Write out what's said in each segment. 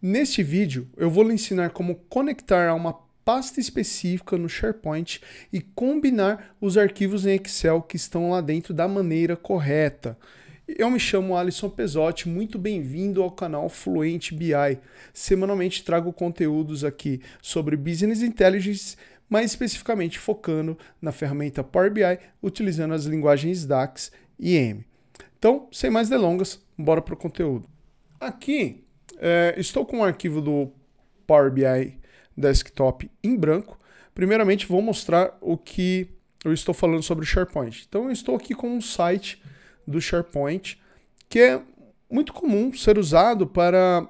Neste vídeo, eu vou lhe ensinar como conectar a uma pasta específica no SharePoint e combinar os arquivos em Excel que estão lá dentro da maneira correta. Eu me chamo Alisson Pesotti, muito bem-vindo ao canal Fluente BI. Semanalmente trago conteúdos aqui sobre Business Intelligence, mais especificamente focando na ferramenta Power BI, utilizando as linguagens DAX e M. Então, sem mais delongas, bora para o conteúdo. Aqui é, estou com o arquivo do Power BI Desktop em branco. Primeiramente, vou mostrar o que eu estou falando sobre o SharePoint. Então, eu estou aqui com um site do SharePoint que é muito comum ser usado para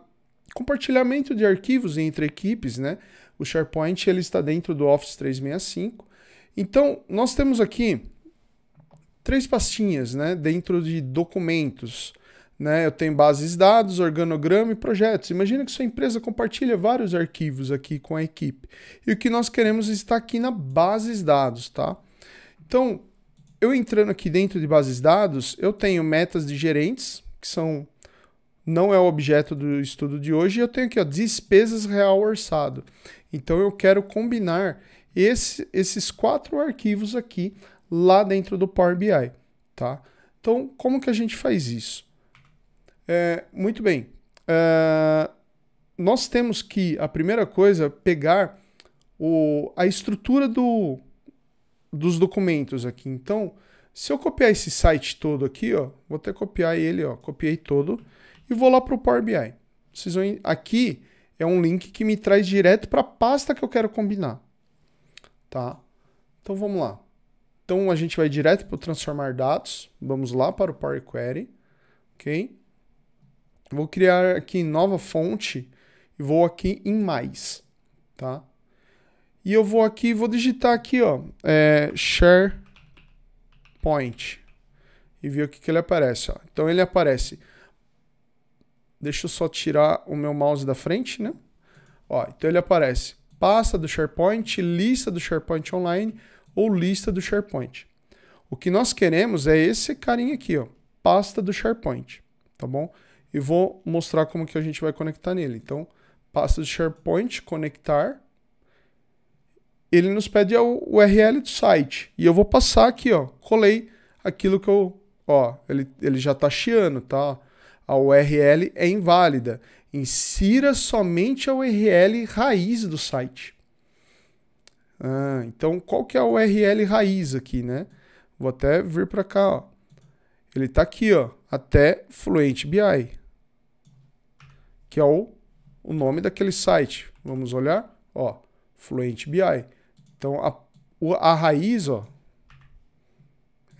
compartilhamento de arquivos entre equipes, né? O SharePoint ele está dentro do Office 365. Então, nós temos aqui três pastinhas, né, dentro de documentos. Né? Eu tenho bases de dados, organograma e projetos. Imagina que sua empresa compartilha vários arquivos aqui com a equipe. E o que nós queremos está aqui na bases de dados, tá? Então, eu entrando aqui dentro de bases de dados, eu tenho metas de gerentes, que são não é o objeto do estudo de hoje, E eu tenho aqui ó, despesas real orçado. Então eu quero combinar esse, esses quatro arquivos aqui lá dentro do Power BI, tá? Então, como que a gente faz isso? É, muito bem. Uh, nós temos que, a primeira coisa, pegar o, a estrutura do, dos documentos aqui. Então, se eu copiar esse site todo aqui, ó, vou até copiar ele, ó, copiei todo, e vou lá para o Power BI. Vocês vão, aqui é um link que me traz direto para a pasta que eu quero combinar. Tá? Então, vamos lá. Então, a gente vai direto para o Transformar Dados. Vamos lá para o Power Query. Ok? Vou criar aqui nova fonte e vou aqui em mais, tá? E eu vou aqui, vou digitar aqui, ó, é, SharePoint e ver o que, que ele aparece, ó. Então ele aparece. Deixa eu só tirar o meu mouse da frente, né? Ó, então ele aparece pasta do SharePoint, lista do SharePoint online ou lista do SharePoint. O que nós queremos é esse carinha aqui, ó, pasta do SharePoint, tá bom? e vou mostrar como que a gente vai conectar nele. Então, pasta de SharePoint, conectar. Ele nos pede a URL do site. E eu vou passar aqui, ó. Colei aquilo que eu... Ó, ele, ele já tá chiando, tá? A URL é inválida. Insira somente a URL raiz do site. Ah, então, qual que é a URL raiz aqui, né? Vou até vir para cá, ó. Ele tá aqui, ó até Fluent BI, que é o, o nome daquele site. Vamos olhar, ó, Fluent BI. Então a, a raiz, ó,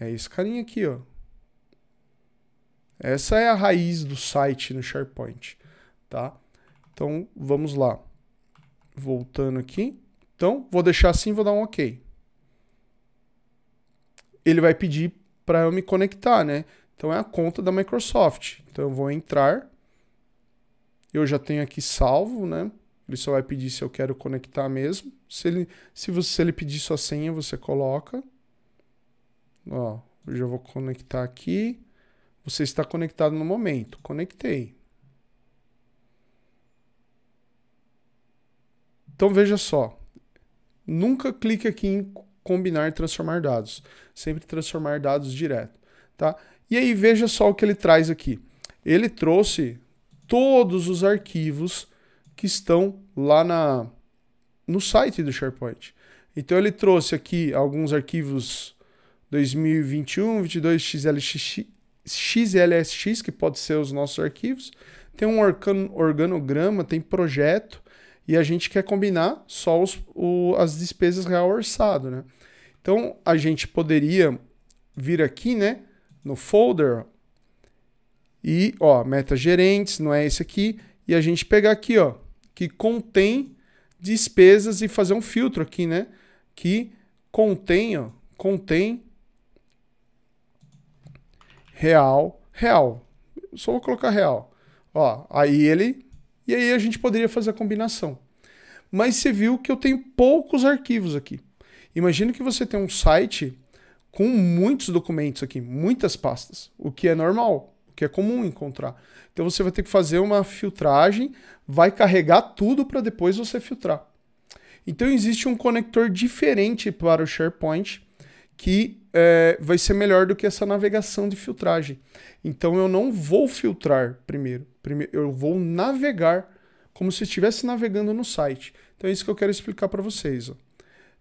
é esse carinha aqui, ó. Essa é a raiz do site no SharePoint, tá? Então vamos lá. Voltando aqui. Então vou deixar assim, vou dar um OK. Ele vai pedir para eu me conectar, né? Então é a conta da Microsoft. Então eu vou entrar. Eu já tenho aqui salvo, né? Ele só vai pedir se eu quero conectar mesmo. Se ele, se você, se ele pedir sua senha, você coloca. Ó, eu já vou conectar aqui. Você está conectado no momento. Conectei. Então veja só. Nunca clique aqui em combinar e transformar dados. Sempre transformar dados direto, tá? E aí veja só o que ele traz aqui. Ele trouxe todos os arquivos que estão lá na, no site do SharePoint. Então ele trouxe aqui alguns arquivos 2021, 22 XLX, XLSX, que pode ser os nossos arquivos. Tem um organograma, tem projeto, e a gente quer combinar só os, o, as despesas real orçado, né? Então a gente poderia vir aqui, né? no folder e, ó, meta gerentes, não é esse aqui, e a gente pegar aqui, ó, que contém despesas e fazer um filtro aqui, né? Que contém, ó, contém real, real. só vou colocar real. Ó, aí ele e aí a gente poderia fazer a combinação. Mas você viu que eu tenho poucos arquivos aqui. Imagina que você tem um site com muitos documentos aqui, muitas pastas, o que é normal, o que é comum encontrar. Então você vai ter que fazer uma filtragem, vai carregar tudo para depois você filtrar. Então existe um conector diferente para o SharePoint que é, vai ser melhor do que essa navegação de filtragem. Então eu não vou filtrar primeiro, primeiro eu vou navegar como se estivesse navegando no site. Então é isso que eu quero explicar para vocês. Ó.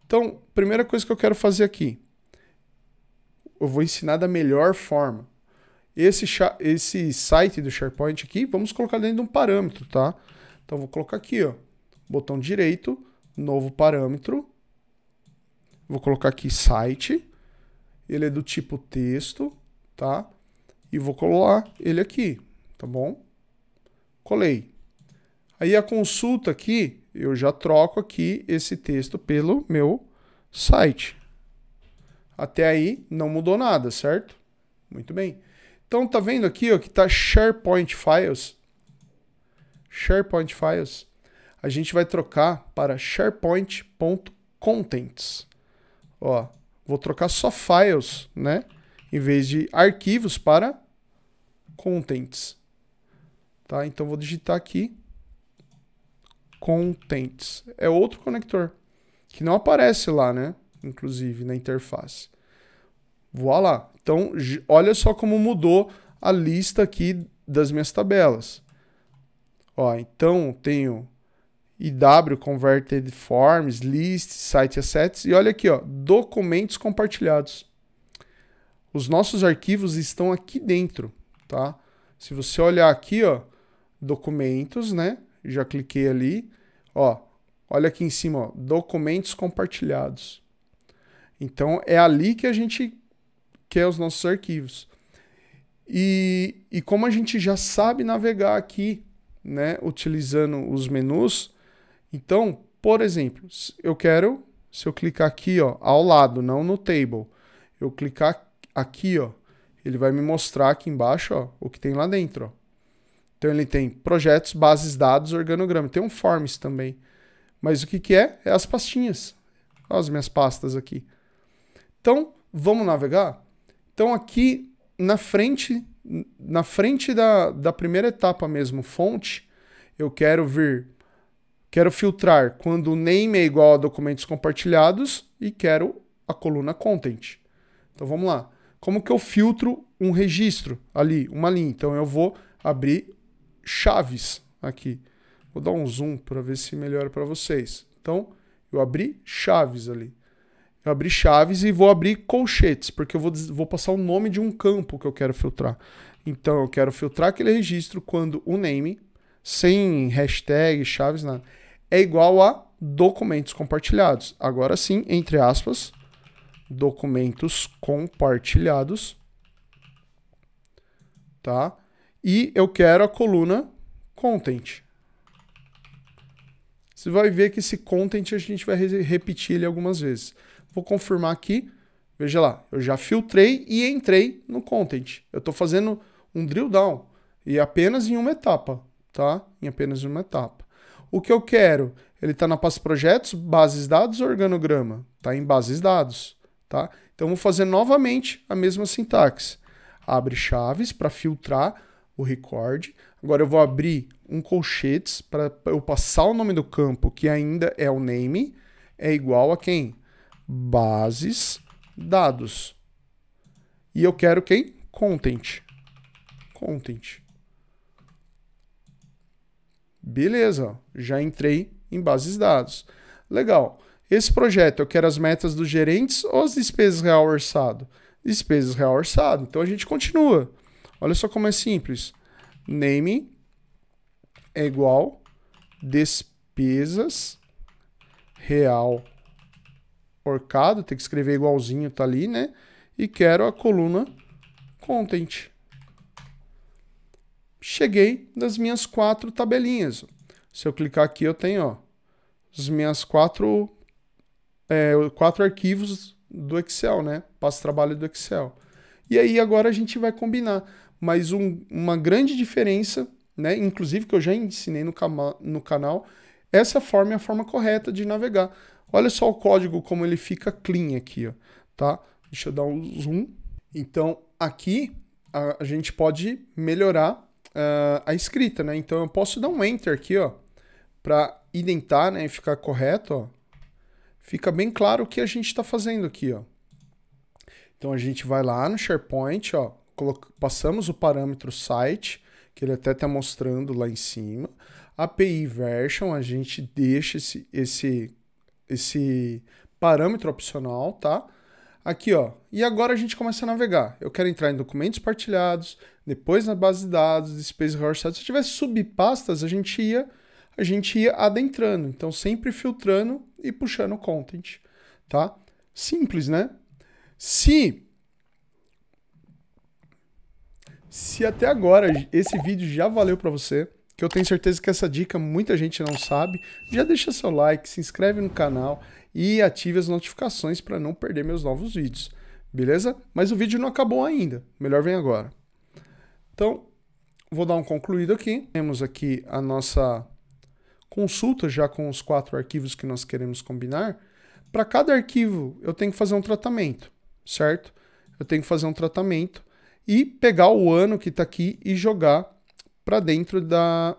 Então, primeira coisa que eu quero fazer aqui, eu vou ensinar da melhor forma. Esse, esse site do SharePoint aqui, vamos colocar dentro de um parâmetro, tá? Então, vou colocar aqui, ó, botão direito, novo parâmetro. Vou colocar aqui site. Ele é do tipo texto, tá? E vou colar ele aqui, tá bom? Colei. Aí a consulta aqui, eu já troco aqui esse texto pelo meu site. Até aí não mudou nada, certo? Muito bem. Então tá vendo aqui ó, que tá SharePoint Files. SharePoint Files. A gente vai trocar para SharePoint.contents. Ó, vou trocar só files, né? Em vez de arquivos para contents. Tá? Então vou digitar aqui contents. É outro conector que não aparece lá, né? inclusive, na interface. Voilà! Então, olha só como mudou a lista aqui das minhas tabelas. Ó, então, tenho IW, Converted Forms, list, Site Assets, e olha aqui, ó, documentos compartilhados. Os nossos arquivos estão aqui dentro, tá? Se você olhar aqui, ó, documentos, né? Já cliquei ali, ó, olha aqui em cima, ó, documentos compartilhados. Então é ali que a gente quer os nossos arquivos. E, e como a gente já sabe navegar aqui, né, utilizando os menus, então, por exemplo, eu quero, se eu clicar aqui, ó, ao lado, não no table, eu clicar aqui, ó, ele vai me mostrar aqui embaixo, ó, o que tem lá dentro, ó. Então ele tem projetos, bases, dados, organograma. Tem um forms também. Mas o que, que é? É as pastinhas. Olha as minhas pastas aqui. Então, vamos navegar? Então, aqui na frente, na frente da, da primeira etapa mesmo, fonte, eu quero vir, quero filtrar quando o name é igual a documentos compartilhados e quero a coluna content. Então, vamos lá. Como que eu filtro um registro ali, uma linha? Então, eu vou abrir chaves aqui. Vou dar um zoom para ver se melhora para vocês. Então, eu abri chaves ali. Eu abri chaves e vou abrir colchetes, porque eu vou, vou passar o nome de um campo que eu quero filtrar. Então eu quero filtrar aquele registro quando o name, sem hashtag, chaves, nada, é igual a documentos compartilhados. Agora sim, entre aspas, documentos compartilhados. Tá? E eu quero a coluna content. Você vai ver que esse content a gente vai repetir ele algumas vezes. Vou confirmar aqui. Veja lá, eu já filtrei e entrei no content. Eu estou fazendo um drill down e apenas em uma etapa, tá? Em apenas uma etapa. O que eu quero? Ele está na pasta projetos, bases dados, organograma. Está em bases dados, tá? Então vou fazer novamente a mesma sintaxe. Abre chaves para filtrar o record. Agora eu vou abrir um colchetes para eu passar o nome do campo, que ainda é o name, é igual a quem? bases, dados. E eu quero quem? Content. Content. Beleza, já entrei em bases dados. Legal. Esse projeto, eu quero as metas dos gerentes ou as despesas real orçado? Despesas real orçado. Então a gente continua. Olha só como é simples. Name é igual despesas real porcado tem que escrever igualzinho, tá ali, né? E quero a coluna content. Cheguei nas minhas quatro tabelinhas. Se eu clicar aqui, eu tenho ó, os minhas quatro, é, quatro arquivos do Excel, né? Passo trabalho do Excel. E aí agora a gente vai combinar. Mas um, uma grande diferença, né? Inclusive que eu já ensinei no, no canal, essa forma é a forma correta de navegar. Olha só o código como ele fica clean aqui, ó, tá? Deixa eu dar um zoom. Então, aqui a, a gente pode melhorar uh, a escrita, né? Então, eu posso dar um enter aqui, ó, para identar, né, e ficar correto, ó. Fica bem claro o que a gente está fazendo aqui, ó. Então, a gente vai lá no SharePoint, ó, passamos o parâmetro site, que ele até está mostrando lá em cima. API version, a gente deixa esse, esse esse parâmetro opcional, tá? Aqui, ó. E agora a gente começa a navegar. Eu quero entrar em documentos partilhados, depois na base de dados, Space Horse Se eu tivesse subpastas, a gente ia a gente ia adentrando, então sempre filtrando e puxando o content, tá? Simples, né? Se se até agora esse vídeo já valeu para você, que eu tenho certeza que essa dica muita gente não sabe. Já deixa seu like, se inscreve no canal e ative as notificações para não perder meus novos vídeos. Beleza? Mas o vídeo não acabou ainda. Melhor vem agora. Então, vou dar um concluído aqui. Temos aqui a nossa consulta já com os quatro arquivos que nós queremos combinar. Para cada arquivo, eu tenho que fazer um tratamento, certo? Eu tenho que fazer um tratamento e pegar o ano que está aqui e jogar para dentro da,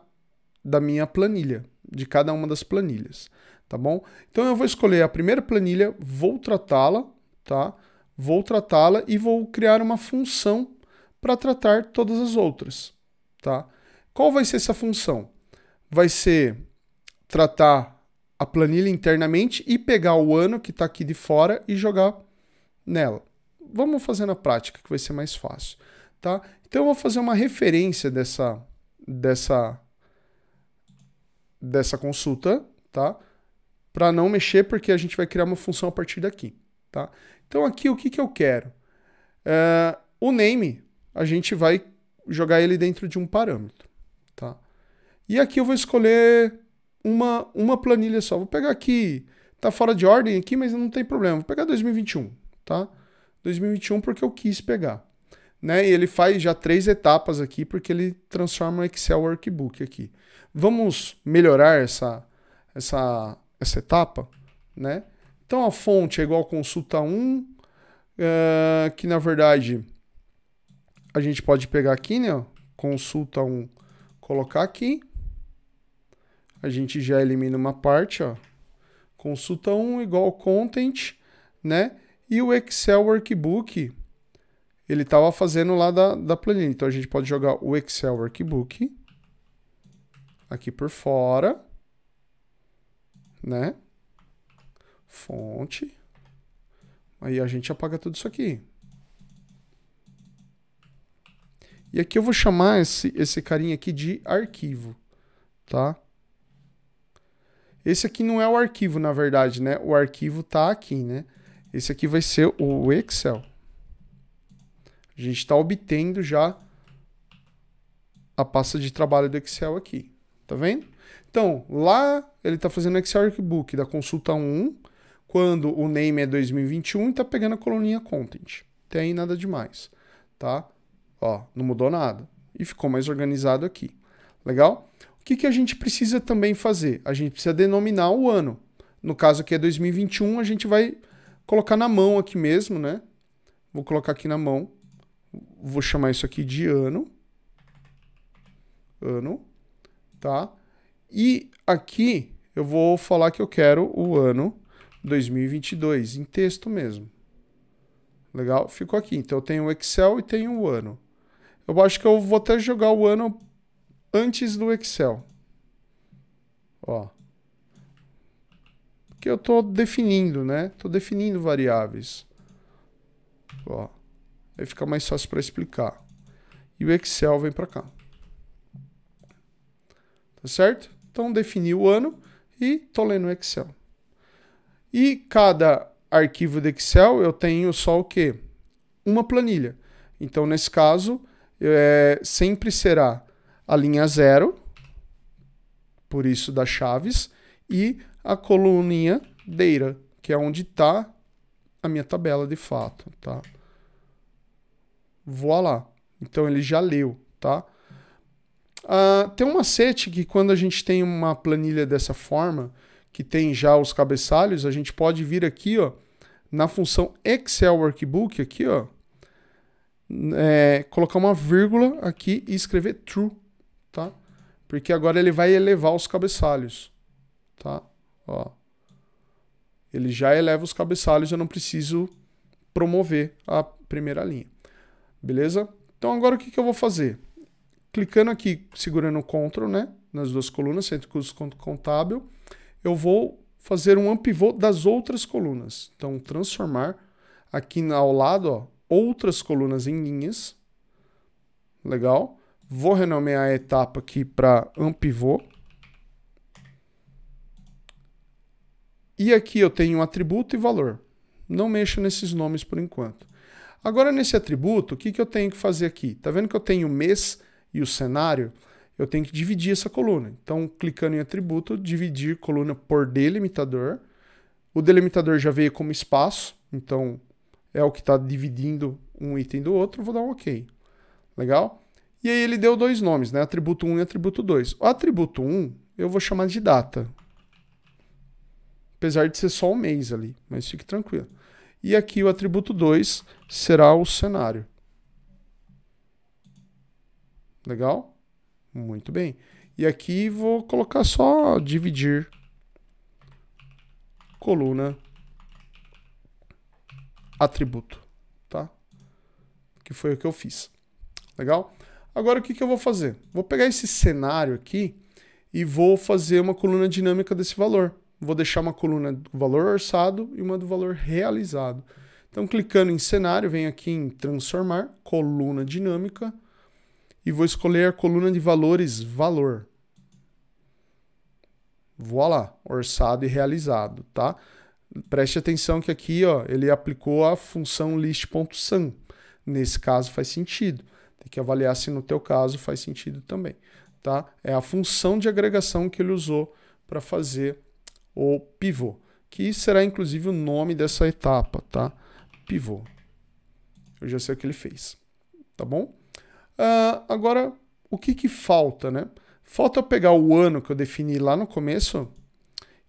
da minha planilha, de cada uma das planilhas, tá bom? Então eu vou escolher a primeira planilha, vou tratá-la, tá? Vou tratá-la e vou criar uma função para tratar todas as outras, tá? Qual vai ser essa função? Vai ser tratar a planilha internamente e pegar o ano que está aqui de fora e jogar nela. Vamos fazer na prática, que vai ser mais fácil, tá? Então eu vou fazer uma referência dessa dessa dessa consulta, tá? Para não mexer, porque a gente vai criar uma função a partir daqui, tá? Então aqui o que, que eu quero? É, o name, a gente vai jogar ele dentro de um parâmetro, tá? E aqui eu vou escolher uma, uma planilha só. Vou pegar aqui, tá fora de ordem aqui, mas não tem problema. Vou pegar 2021, tá? 2021 porque eu quis pegar. Né? E ele faz já três etapas aqui, porque ele transforma o Excel Workbook aqui. Vamos melhorar essa, essa, essa etapa? Né? Então a fonte é igual consulta 1, uh, eh, que na verdade a gente pode pegar aqui, né? Consulta 1, colocar aqui. A gente já elimina uma parte, ó. Consulta 1 igual content, né? E o Excel Workbook ele estava fazendo lá da, da planilha. Então a gente pode jogar o Excel Workbook aqui por fora, né? Fonte. Aí a gente apaga tudo isso aqui. E aqui eu vou chamar esse, esse carinha aqui de arquivo, tá? Esse aqui não é o arquivo, na verdade, né? O arquivo tá aqui, né? Esse aqui vai ser o Excel. A gente está obtendo já a pasta de trabalho do Excel aqui. Tá vendo? Então, lá ele está fazendo Excel Workbook da consulta 1, quando o name é 2021 e está pegando a coluninha Content. Até aí nada demais, tá? Ó, não mudou nada. E ficou mais organizado aqui. Legal? O que, que a gente precisa também fazer? A gente precisa denominar o ano. No caso aqui é 2021, a gente vai colocar na mão aqui mesmo, né? Vou colocar aqui na mão vou chamar isso aqui de ano, ano, tá? E aqui eu vou falar que eu quero o ano 2022, em texto mesmo. Legal? Ficou aqui. Então eu tenho o Excel e tenho o ano. Eu acho que eu vou até jogar o ano antes do Excel. Ó. que eu estou definindo, né? Estou definindo variáveis. Ó. Aí fica mais fácil para explicar. E o Excel vem para cá. Tá certo? Então defini o ano e tô lendo o Excel. E cada arquivo do Excel eu tenho só o quê? Uma planilha. Então nesse caso é, sempre será a linha zero, por isso das chaves, e a coluninha data, que é onde está a minha tabela de fato, tá? lá, Então ele já leu, tá? Uh, tem um macete que quando a gente tem uma planilha dessa forma, que tem já os cabeçalhos, a gente pode vir aqui, ó, na função Excel Workbook, aqui, ó, é, colocar uma vírgula aqui e escrever true, tá? Porque agora ele vai elevar os cabeçalhos, tá? Ó. Ele já eleva os cabeçalhos, eu não preciso promover a primeira linha. Beleza? Então agora o que, que eu vou fazer? Clicando aqui, segurando o Ctrl, né? Nas duas colunas, centro custo conto contábil, eu vou fazer um ampivô das outras colunas. Então, transformar aqui ao lado, ó, outras colunas em linhas. Legal. Vou renomear a etapa aqui para ampivô. E aqui eu tenho atributo e valor. Não mexa nesses nomes por enquanto. Agora, nesse atributo, o que, que eu tenho que fazer aqui? Está vendo que eu tenho o mês e o cenário? Eu tenho que dividir essa coluna. Então, clicando em atributo, dividir coluna por delimitador. O delimitador já veio como espaço, então é o que está dividindo um item do outro. Vou dar um OK. Legal? E aí ele deu dois nomes, né? atributo 1 e atributo 2. O atributo 1 eu vou chamar de data. Apesar de ser só um mês ali, mas fique tranquilo. E aqui o atributo 2 será o cenário. Legal? Muito bem. E aqui vou colocar só dividir coluna atributo, tá? Que foi o que eu fiz. Legal? Agora o que, que eu vou fazer? Vou pegar esse cenário aqui e vou fazer uma coluna dinâmica desse valor vou deixar uma coluna do valor orçado e uma do valor realizado. Então, clicando em cenário, venho aqui em transformar, coluna dinâmica, e vou escolher a coluna de valores valor. Voilá, orçado e realizado, tá? Preste atenção que aqui, ó, ele aplicou a função list.sum. Nesse caso faz sentido. Tem que avaliar se no teu caso faz sentido também, tá? É a função de agregação que ele usou para fazer ou pivô, que será inclusive o nome dessa etapa, tá? Pivô. Eu já sei o que ele fez, tá bom? Uh, agora, o que que falta, né? Falta pegar o ano que eu defini lá no começo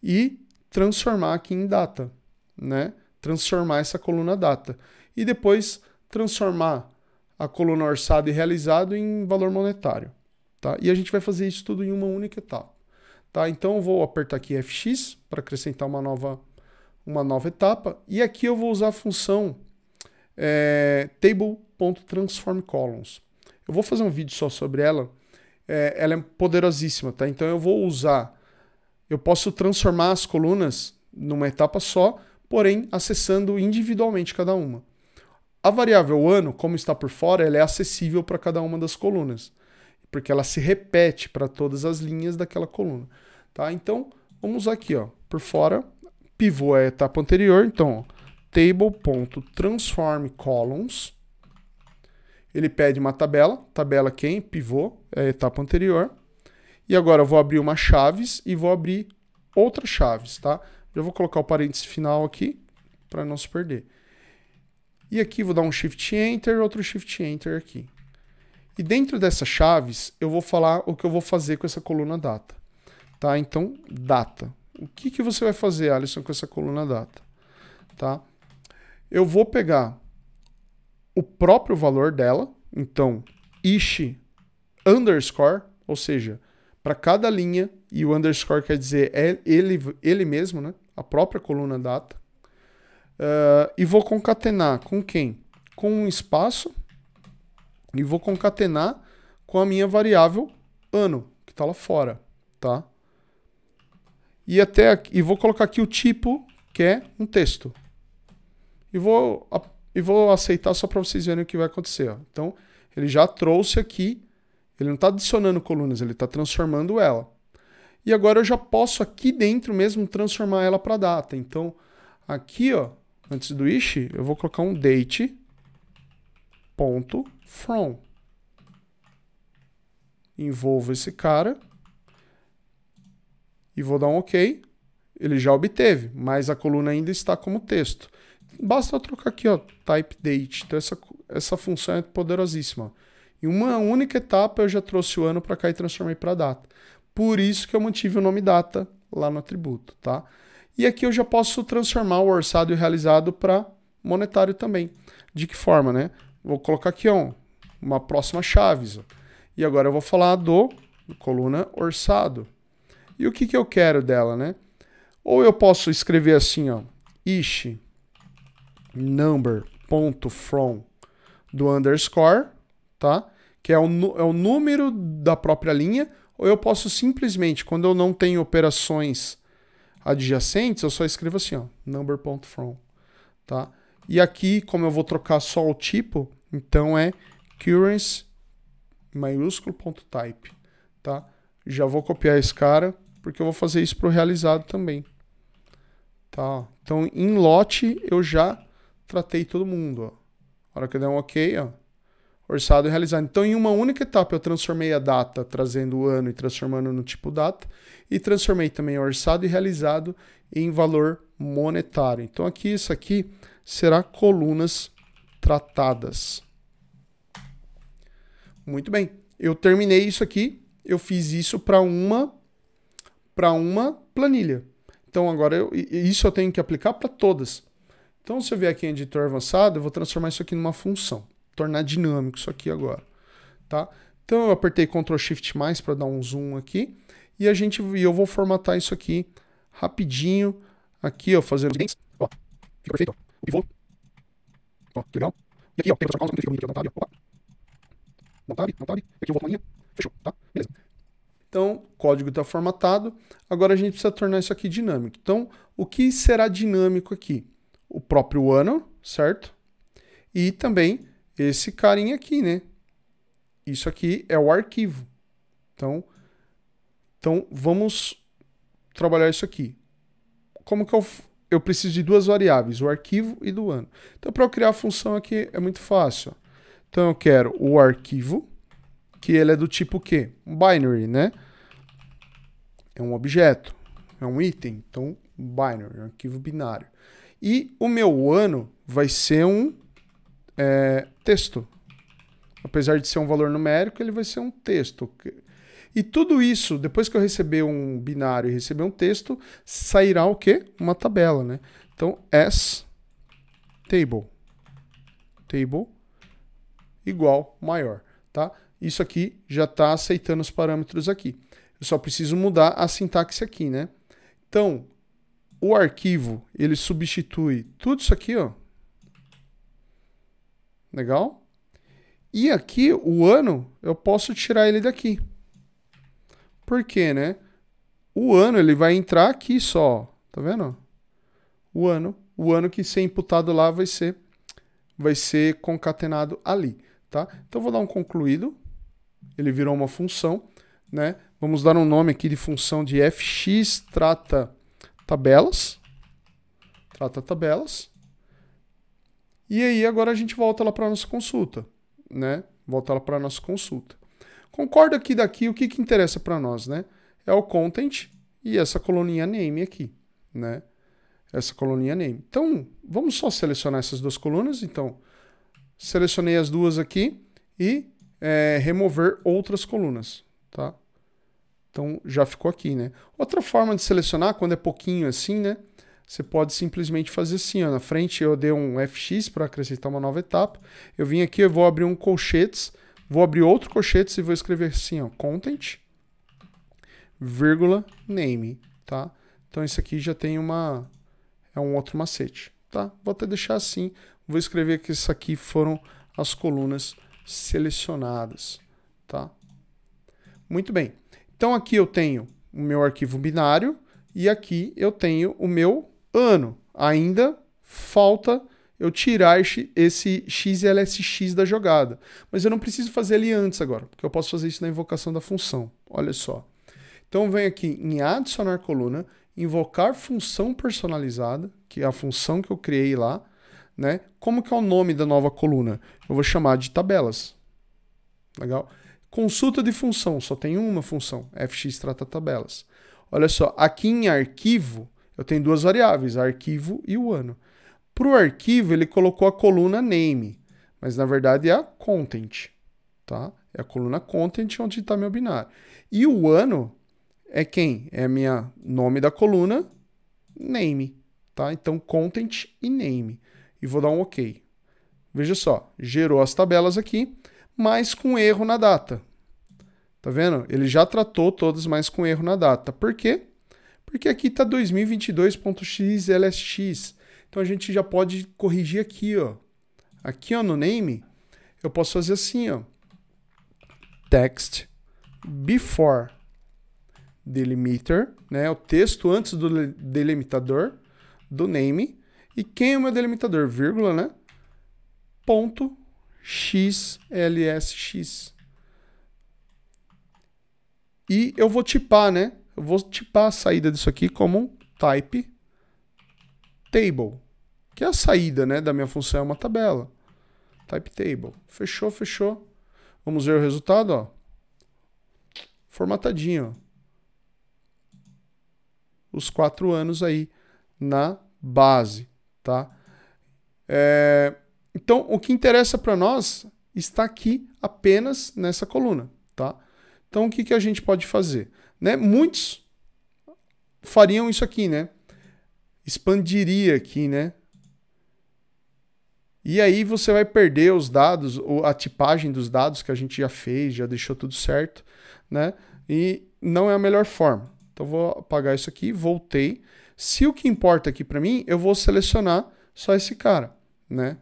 e transformar aqui em data, né? Transformar essa coluna data. E depois transformar a coluna orçado e realizado em valor monetário, tá? E a gente vai fazer isso tudo em uma única etapa. Tá? Então eu vou apertar aqui Fx para acrescentar uma nova, uma nova etapa. E aqui eu vou usar a função é, table.transformColumns. Eu vou fazer um vídeo só sobre ela. É, ela é poderosíssima, tá? Então eu vou usar... Eu posso transformar as colunas numa etapa só, porém acessando individualmente cada uma. A variável ano, como está por fora, ela é acessível para cada uma das colunas porque ela se repete para todas as linhas daquela coluna. Tá? Então, vamos aqui, ó, por fora, pivô é a etapa anterior, então, table.transformColumns, ele pede uma tabela, tabela quem? Pivô, é a etapa anterior. E agora eu vou abrir uma chaves e vou abrir outra chaves, tá? Já vou colocar o parênteses final aqui para não se perder. E aqui vou dar um Shift Enter, outro Shift Enter aqui. E dentro dessas chaves, eu vou falar o que eu vou fazer com essa coluna data. Tá? Então, data. O que, que você vai fazer, Alisson, com essa coluna data? Tá? Eu vou pegar o próprio valor dela, então, ish underscore, ou seja, para cada linha, e o underscore quer dizer é ele, ele mesmo, né? a própria coluna data, uh, e vou concatenar com quem? Com um espaço, e vou concatenar com a minha variável ano, que está lá fora, tá? E, até aqui, e vou colocar aqui o tipo, que é um texto. E vou, e vou aceitar só para vocês verem o que vai acontecer. Ó. Então, ele já trouxe aqui, ele não está adicionando colunas, ele está transformando ela. E agora eu já posso aqui dentro mesmo transformar ela para data. Então, aqui, ó, antes do ish, eu vou colocar um date ponto from. Envolvo esse cara e vou dar um OK. Ele já obteve, mas a coluna ainda está como texto. Basta eu trocar aqui, ó, type date. Então essa, essa função é poderosíssima. Em uma única etapa eu já trouxe o ano para cá e transformei para data. Por isso que eu mantive o nome data lá no atributo, tá? E aqui eu já posso transformar o orçado e o realizado para monetário também. De que forma, né? Vou colocar aqui ó, uma próxima chaves. Ó. E agora eu vou falar do coluna orçado. E o que, que eu quero dela, né? Ou eu posso escrever assim, ó, ish number.from do underscore, tá? Que é o, é o número da própria linha, ou eu posso simplesmente, quando eu não tenho operações adjacentes, eu só escrevo assim, ó, number.from, tá? E aqui, como eu vou trocar só o tipo, então é currency maiúsculo.type, tá? Já vou copiar esse cara, porque eu vou fazer isso para o realizado também. Tá? Então, em lote, eu já tratei todo mundo. Ó. A hora que eu der um OK, ó, orçado e realizado. Então, em uma única etapa, eu transformei a data, trazendo o ano e transformando no tipo data, e transformei também orçado e realizado em valor monetário. Então, aqui, isso aqui será colunas tratadas. Muito bem. Eu terminei isso aqui. Eu fiz isso para uma para uma planilha. Então agora eu, isso eu tenho que aplicar para todas. Então se eu vier aqui em editor avançado, eu vou transformar isso aqui numa função, tornar dinâmico isso aqui agora, tá? Então eu apertei Ctrl Shift mais para dar um zoom aqui e a gente e eu vou formatar isso aqui rapidinho aqui, ó, fazendo. ó, fica perfeito pivô. Ó, que legal. E aqui, ó, tem outra causa, que fica aqui, ó, tab, Não tab, não tab. E aqui eu volto na linha. Fechou, tá? Beleza. Então, o código está formatado. Agora a gente precisa tornar isso aqui dinâmico. Então, o que será dinâmico aqui? O próprio ano, certo? E também esse carinha aqui, né? Isso aqui é o arquivo. Então, então vamos trabalhar isso aqui. Como que eu eu preciso de duas variáveis, o arquivo e do ano. Então, para eu criar a função aqui é muito fácil. Então, eu quero o arquivo, que ele é do tipo quê? Um binary, né? É um objeto, é um item, então binary, um arquivo binário. E o meu ano vai ser um é, texto. Apesar de ser um valor numérico, ele vai ser um texto. E tudo isso, depois que eu receber um binário e receber um texto, sairá o quê? Uma tabela, né? Então, s table. Table igual maior, tá? Isso aqui já está aceitando os parâmetros aqui. Eu só preciso mudar a sintaxe aqui, né? Então, o arquivo, ele substitui tudo isso aqui, ó. Legal? E aqui, o ano, eu posso tirar ele daqui. Por quê, né? O ano ele vai entrar aqui só, tá vendo? O ano, o ano que ser imputado lá vai ser vai ser concatenado ali, tá? Então vou dar um concluído. Ele virou uma função, né? Vamos dar um nome aqui de função de fx trata tabelas. Trata tabelas. E aí agora a gente volta lá para nossa consulta, né? Volta lá para nossa consulta. Concorda que daqui o que, que interessa para nós, né? É o content e essa coluninha name aqui, né? Essa coluninha name. Então, vamos só selecionar essas duas colunas. Então, selecionei as duas aqui e é, remover outras colunas, tá? Então, já ficou aqui, né? Outra forma de selecionar, quando é pouquinho assim, né? Você pode simplesmente fazer assim, ó, na frente eu dei um FX para acrescentar uma nova etapa. Eu vim aqui, eu vou abrir um colchetes, Vou abrir outro colchete e vou escrever assim, ó, content, vírgula, name, tá? Então isso aqui já tem uma, é um outro macete, tá? Vou até deixar assim, vou escrever que isso aqui foram as colunas selecionadas, tá? Muito bem. Então aqui eu tenho o meu arquivo binário e aqui eu tenho o meu ano. Ainda falta eu tirar esse xlsx da jogada. Mas eu não preciso fazer ele antes agora, porque eu posso fazer isso na invocação da função. Olha só. Então vem aqui em adicionar coluna, invocar função personalizada, que é a função que eu criei lá, né? Como que é o nome da nova coluna? Eu vou chamar de tabelas. Legal? Consulta de função, só tem uma função, fx trata tabelas. Olha só, aqui em arquivo, eu tenho duas variáveis, arquivo e o ano. Para o arquivo, ele colocou a coluna name, mas na verdade é a content, tá? É a coluna content onde está meu binário. E o ano é quem? É a minha nome da coluna, name, tá? Então content e name. E vou dar um OK. Veja só, gerou as tabelas aqui, mas com erro na data. Tá vendo? Ele já tratou todas, mas com erro na data. Por quê? Porque aqui está 2022.xlsx então a gente já pode corrigir aqui, ó. Aqui, ó, no name, eu posso fazer assim, ó. Text before delimiter, né? O texto antes do delimitador do name. E quem é o meu delimitador? Vírgula, né? Ponto xlsx. E eu vou tipar, né? Eu vou tipar a saída disso aqui como um type table, que é a saída né, da minha função, é uma tabela. Type table. Fechou, fechou. Vamos ver o resultado, ó. Formatadinho, ó. Os quatro anos aí na base, tá? É... Então, o que interessa para nós está aqui apenas nessa coluna, tá? Então, o que, que a gente pode fazer? Né? Muitos fariam isso aqui, né? expandiria aqui, né? E aí você vai perder os dados, ou a tipagem dos dados que a gente já fez, já deixou tudo certo, né? E não é a melhor forma. Então vou apagar isso aqui, voltei. Se o que importa aqui para mim, eu vou selecionar só esse cara, né?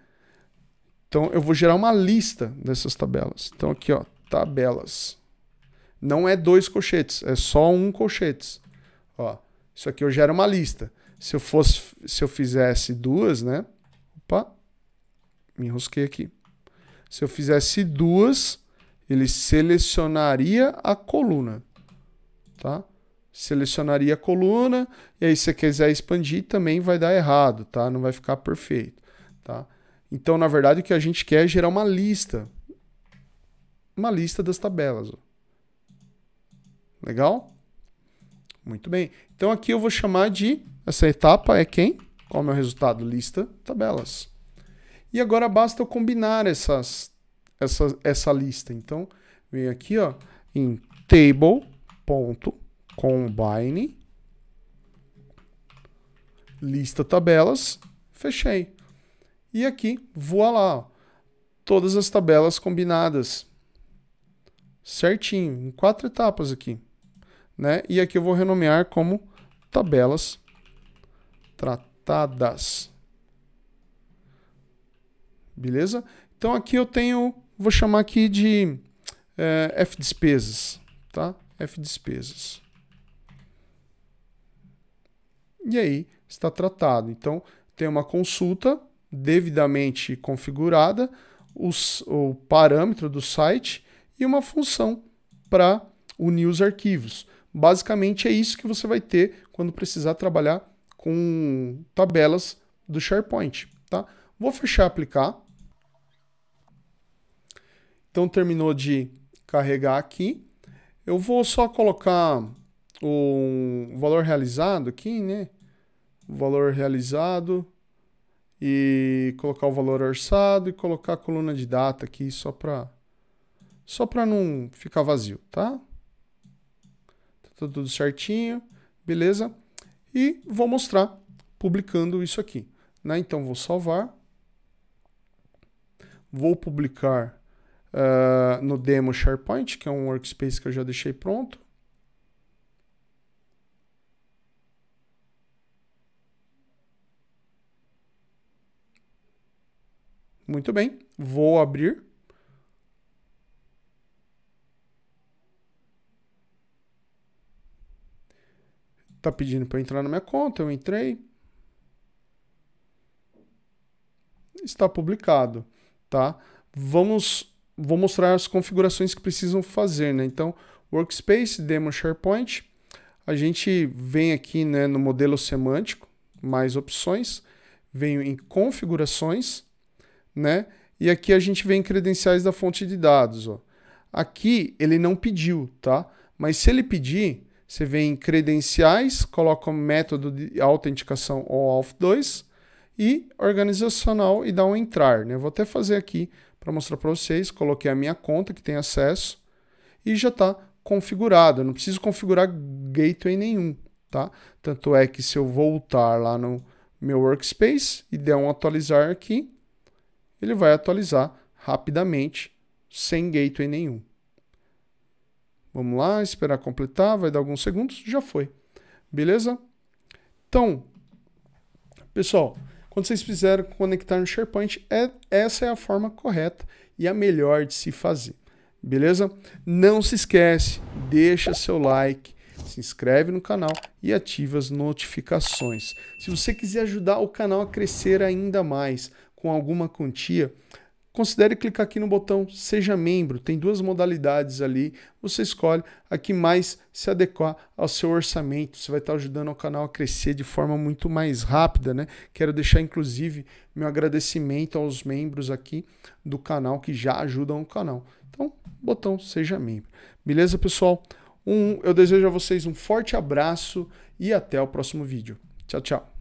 Então eu vou gerar uma lista dessas tabelas. Então aqui, ó, tabelas. Não é dois colchetes, é só um colchetes. Ó, isso aqui eu gero uma lista. Se eu fosse, se eu fizesse duas, né? Opa, me enrosquei aqui. Se eu fizesse duas, ele selecionaria a coluna, tá? Selecionaria a coluna, e aí se você quiser expandir também vai dar errado, tá? Não vai ficar perfeito, tá? Então, na verdade, o que a gente quer é gerar uma lista. Uma lista das tabelas. Ó. Legal? Muito bem. Então aqui eu vou chamar de essa etapa é quem? Qual é o meu resultado? Lista, tabelas. E agora basta eu combinar essas, essa, essa lista. Então, vem aqui ó, em table.combine lista tabelas, fechei. E aqui, voa lá, todas as tabelas combinadas. Certinho, em quatro etapas aqui né? E aqui eu vou renomear como tabelas tratadas. Beleza? Então aqui eu tenho, vou chamar aqui de é, F despesas, tá? F despesas. E aí está tratado. Então tem uma consulta devidamente configurada, os, o parâmetro do site e uma função para unir os arquivos. Basicamente é isso que você vai ter quando precisar trabalhar com tabelas do SharePoint, tá? Vou fechar aplicar. Então terminou de carregar aqui. Eu vou só colocar o valor realizado aqui, né? O valor realizado e colocar o valor orçado e colocar a coluna de data aqui só para só para não ficar vazio, tá? Tá tudo certinho, beleza? E vou mostrar publicando isso aqui. Né? Então vou salvar. Vou publicar uh, no demo SharePoint, que é um workspace que eu já deixei pronto. Muito bem, vou abrir. tá pedindo para entrar na minha conta, eu entrei. Está publicado, tá? Vamos vou mostrar as configurações que precisam fazer, né? Então, Workspace, Demo SharePoint, a gente vem aqui, né, no modelo semântico, mais opções, venho em configurações, né? E aqui a gente vem em credenciais da fonte de dados, ó. Aqui ele não pediu, tá? Mas se ele pedir, você vem em credenciais, coloca o método de autenticação OAuth2 e organizacional e dá um entrar. Né? vou até fazer aqui para mostrar para vocês. Coloquei a minha conta que tem acesso e já está configurado. Eu não preciso configurar gateway nenhum. Tá? Tanto é que se eu voltar lá no meu workspace e der um atualizar aqui, ele vai atualizar rapidamente sem gateway nenhum. Vamos lá, esperar completar, vai dar alguns segundos, já foi. Beleza? Então, pessoal, quando vocês fizeram conectar no SharePoint, é, essa é a forma correta e a melhor de se fazer. Beleza? Não se esquece, deixa seu like, se inscreve no canal e ativa as notificações. Se você quiser ajudar o canal a crescer ainda mais com alguma quantia, considere clicar aqui no botão Seja Membro. Tem duas modalidades ali. Você escolhe a que mais se adequar ao seu orçamento. Você vai estar ajudando o canal a crescer de forma muito mais rápida, né? Quero deixar, inclusive, meu agradecimento aos membros aqui do canal que já ajudam o canal. Então, botão Seja Membro. Beleza, pessoal? Um, eu desejo a vocês um forte abraço e até o próximo vídeo. Tchau, tchau.